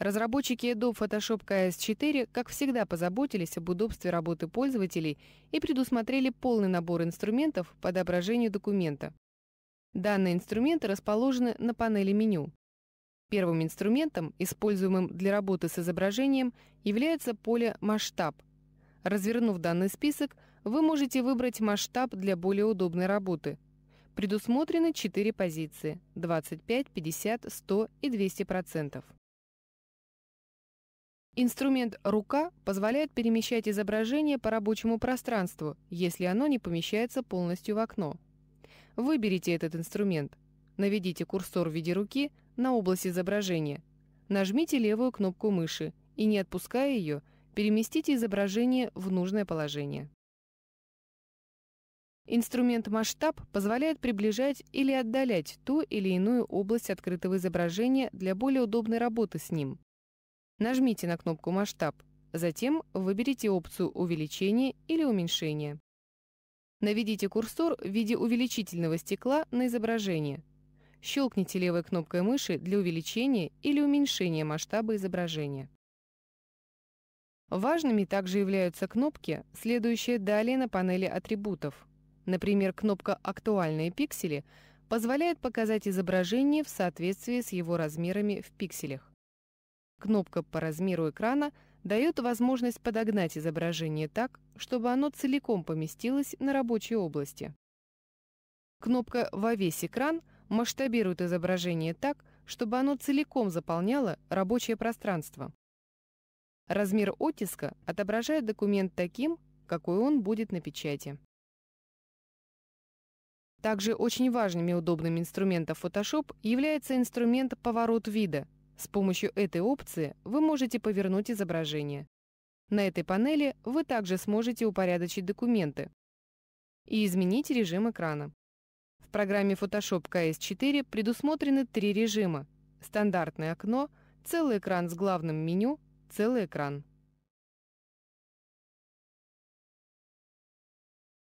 Разработчики Adobe Photoshop CS4, как всегда, позаботились об удобстве работы пользователей и предусмотрели полный набор инструментов по отображению документа. Данные инструменты расположены на панели меню. Первым инструментом, используемым для работы с изображением, является поле «Масштаб». Развернув данный список, вы можете выбрать масштаб для более удобной работы. Предусмотрены 4 позиции – 25, 50, 100 и 200%. Инструмент «рука» позволяет перемещать изображение по рабочему пространству, если оно не помещается полностью в окно. Выберите этот инструмент. Наведите курсор в виде руки на область изображения. Нажмите левую кнопку мыши и, не отпуская ее, переместите изображение в нужное положение. Инструмент «Масштаб» позволяет приближать или отдалять ту или иную область открытого изображения для более удобной работы с ним. Нажмите на кнопку «Масштаб», затем выберите опцию «Увеличение» или «Уменьшение». Наведите курсор в виде увеличительного стекла на изображение. Щелкните левой кнопкой мыши для увеличения или уменьшения масштаба изображения. Важными также являются кнопки, следующие далее на панели атрибутов. Например, кнопка «Актуальные пиксели» позволяет показать изображение в соответствии с его размерами в пикселях. Кнопка по размеру экрана дает возможность подогнать изображение так, чтобы оно целиком поместилось на рабочей области. Кнопка «Во весь экран» масштабирует изображение так, чтобы оно целиком заполняло рабочее пространство. Размер оттиска отображает документ таким, какой он будет на печати. Также очень важным и удобным инструментом Photoshop является инструмент «Поворот вида», с помощью этой опции вы можете повернуть изображение. На этой панели вы также сможете упорядочить документы и изменить режим экрана. В программе Photoshop CS4 предусмотрены три режима – стандартное окно, целый экран с главным меню, целый экран.